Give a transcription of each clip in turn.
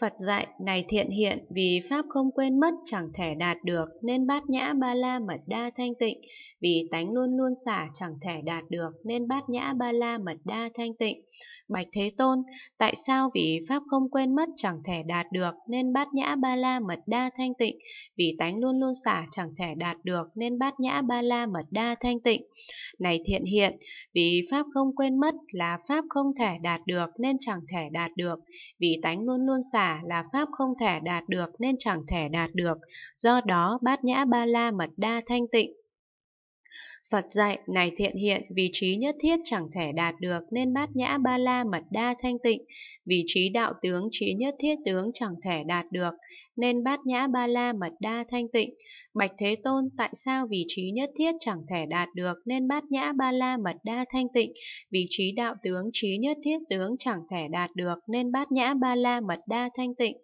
Phật dạy này thiện hiện vì Pháp không quên mất chẳng thể đạt được nên bát nhã ba la mật đa thanh tịnh, vì tánh luôn luôn xả chẳng thể đạt được nên bát nhã ba la mật đa thanh tịnh. Bạch Thế Tôn, tại sao vì Pháp không quên mất chẳng thể đạt được nên bát nhã ba la mật đa thanh tịnh, vì tánh luôn luôn xả chẳng thể đạt được nên bát nhã ba la mật đa thanh tịnh. Này thiện hiện, vì Pháp không quên mất là Pháp không thể đạt được nên chẳng thể đạt được, vì tánh luôn luôn xả là pháp không thể đạt được nên chẳng thể đạt được, do đó bát nhã ba la mật đa thanh tịnh Phật dạy này thiện hiện vị trí nhất thiết chẳng thể đạt được nên bát nhã ba la mật đa thanh tịnh, Vị trí đạo tướng trí nhất thiết tướng chẳng thể đạt được nên bát nhã ba la mật đa thanh tịnh. Bạch Thế Tôn tại sao vị trí nhất thiết chẳng thể đạt được nên bát nhã ba la mật đa thanh tịnh, Vị trí đạo tướng trí nhất thiết tướng chẳng thể đạt được nên bát nhã ba la mật đa thanh tịnh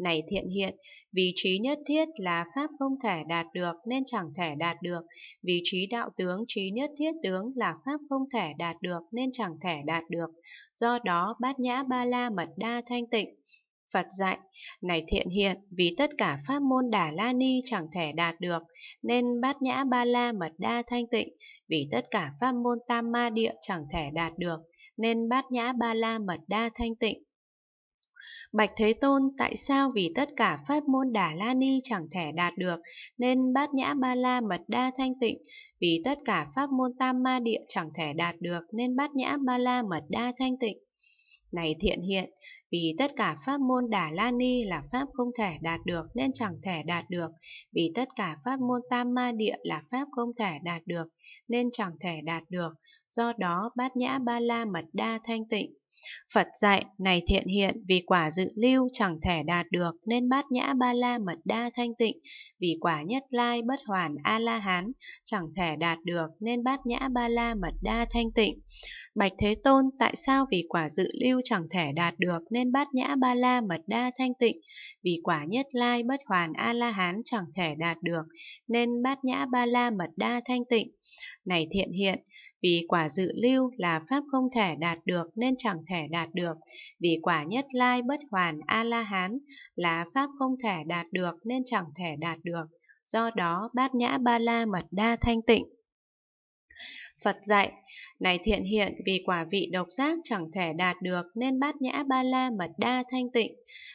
này thiện hiện, vì trí nhất thiết là pháp không thể đạt được nên chẳng thể đạt được, vì trí đạo tướng trí nhất thiết tướng là pháp không thể đạt được nên chẳng thể đạt được. Do đó bát nhã ba la mật đa thanh tịnh, Phật dạy, này thiện hiện, vì tất cả pháp môn đà la ni chẳng thể đạt được, nên bát nhã ba la mật đa thanh tịnh, vì tất cả pháp môn tam ma địa chẳng thể đạt được, nên bát nhã ba la mật đa thanh tịnh. Bạch Thế Tôn tại sao vì tất cả pháp môn Đà La Ni chẳng thể đạt được nên bát nhã ba la mật đa thanh tịnh, vì tất cả pháp môn Tam Ma Địa chẳng thể đạt được nên bát nhã ba la mật đa thanh tịnh. Này thiện hiện, vì tất cả pháp môn Đà La Ni là pháp không thể đạt được nên chẳng thể đạt được, vì tất cả pháp môn Tam Ma Địa là pháp không thể đạt được nên chẳng thể đạt được, do đó bát nhã ba la mật đa thanh tịnh. Phật dạy này thiện hiện vì quả dự lưu chẳng thể đạt được nên bát nhã ba la mật đa thanh tịnh, vì quả nhất lai bất hoàn a la hán chẳng thể đạt được nên bát nhã ba la mật đa thanh tịnh. Bạch Thế Tôn, tại sao vì quả dự lưu chẳng thể đạt được nên bát nhã ba la mật đa thanh tịnh, vì quả nhất lai bất hoàn a la hán chẳng thể đạt được nên bát nhã ba la mật đa thanh tịnh. Này thiện hiện, vì quả dự lưu là pháp không thể đạt được nên chẳng thể đạt được. Vì quả nhất lai bất hoàn A-la-hán là pháp không thể đạt được nên chẳng thể đạt được. Do đó, bát nhã ba la mật đa thanh tịnh Phật dạy, này thiện hiện vì quả vị độc giác chẳng thể đạt được nên bát nhã ba la mật đa thanh tịnh.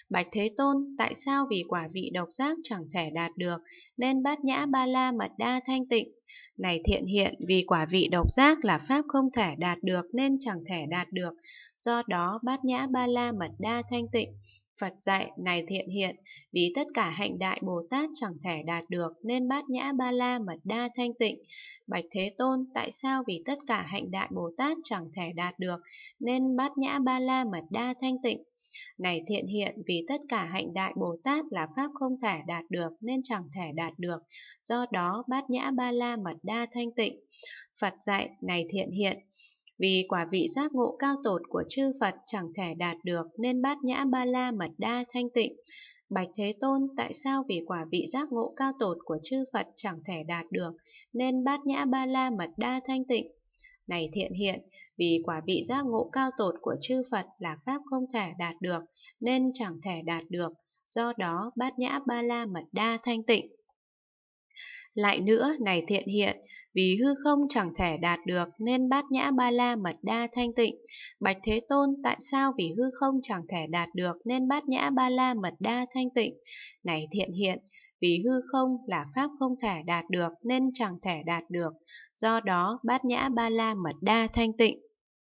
Bạch Thế Tôn, tại sao vì quả vị độc giác chẳng thể đạt được nên bát nhã ba la mật đa thanh tịnh? Này thiện hiện vì quả vị độc giác là pháp không thể đạt được nên chẳng thể đạt được, do đó bát nhã ba la mật đa thanh tịnh. Phật dạy này thiện hiện, vì tất cả hạnh đại Bồ Tát chẳng thể đạt được nên bát nhã ba la mật đa thanh tịnh. Bạch Thế Tôn, tại sao vì tất cả hạnh đại Bồ Tát chẳng thể đạt được nên bát nhã ba la mật đa thanh tịnh? Này thiện hiện vì tất cả hạnh đại Bồ Tát là pháp không thể đạt được nên chẳng thể đạt được, do đó bát nhã ba la mật đa thanh tịnh. Phật dạy, này thiện hiện, vì quả vị giác ngộ cao tột của chư Phật chẳng thể đạt được nên bát nhã ba la mật đa thanh tịnh. Bạch Thế Tôn, tại sao vì quả vị giác ngộ cao tột của chư Phật chẳng thể đạt được nên bát nhã ba la mật đa thanh tịnh? Này thiện hiện, vì quả vị giác ngộ cao tột của chư Phật là pháp không thể đạt được nên chẳng thể đạt được, do đó bát nhã ba la mật đa thanh tịnh. Lại nữa, này thiện hiện, vì hư không chẳng thể đạt được nên bát nhã ba la mật đa thanh tịnh. Bạch Thế Tôn, tại sao vì hư không chẳng thể đạt được nên bát nhã ba la mật đa thanh tịnh? Này thiện hiện, vì hư không là pháp không thể đạt được nên chẳng thể đạt được, do đó bát nhã ba la mật đa thanh tịnh.